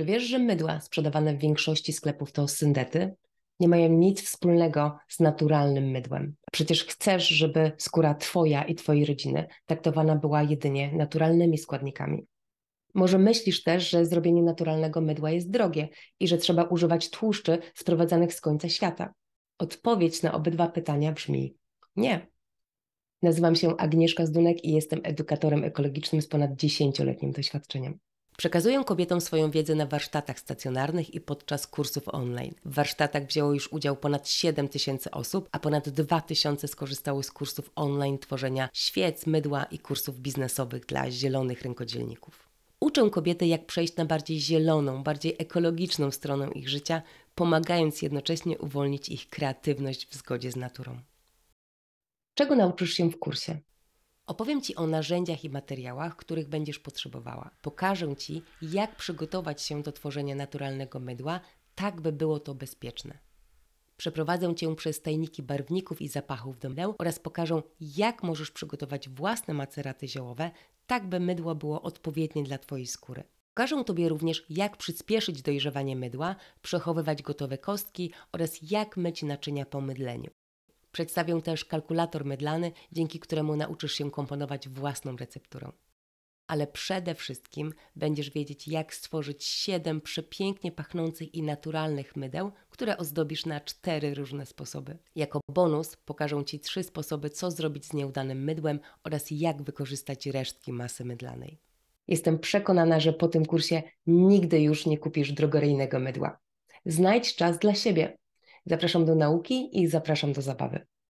Czy wiesz, że mydła sprzedawane w większości sklepów to syndety? Nie mają nic wspólnego z naturalnym mydłem. Przecież chcesz, żeby skóra Twoja i Twojej rodziny traktowana była jedynie naturalnymi składnikami. Może myślisz też, że zrobienie naturalnego mydła jest drogie i że trzeba używać tłuszczy sprowadzanych z końca świata? Odpowiedź na obydwa pytania brzmi nie. Nazywam się Agnieszka Zdunek i jestem edukatorem ekologicznym z ponad 10-letnim doświadczeniem. Przekazują kobietom swoją wiedzę na warsztatach stacjonarnych i podczas kursów online. W warsztatach wzięło już udział ponad 7 tysięcy osób, a ponad 2 tysiące skorzystały z kursów online tworzenia świec, mydła i kursów biznesowych dla zielonych rękodzielników. Uczą kobiety, jak przejść na bardziej zieloną, bardziej ekologiczną stronę ich życia, pomagając jednocześnie uwolnić ich kreatywność w zgodzie z naturą. Czego nauczysz się w kursie? Opowiem Ci o narzędziach i materiałach, których będziesz potrzebowała. Pokażę Ci, jak przygotować się do tworzenia naturalnego mydła, tak by było to bezpieczne. Przeprowadzę Cię przez tajniki barwników i zapachów do mydeł oraz pokażę, jak możesz przygotować własne maceraty ziołowe, tak by mydło było odpowiednie dla Twojej skóry. Pokażę Tobie również, jak przyspieszyć dojrzewanie mydła, przechowywać gotowe kostki oraz jak myć naczynia po mydleniu. Przedstawię też kalkulator mydlany, dzięki któremu nauczysz się komponować własną recepturą. Ale przede wszystkim będziesz wiedzieć, jak stworzyć 7 przepięknie pachnących i naturalnych mydeł, które ozdobisz na 4 różne sposoby. Jako bonus pokażę Ci 3 sposoby, co zrobić z nieudanym mydłem oraz jak wykorzystać resztki masy mydlanej. Jestem przekonana, że po tym kursie nigdy już nie kupisz drogoryjnego mydła. Znajdź czas dla siebie, Zapraszam do nauki i zapraszam do zabawy.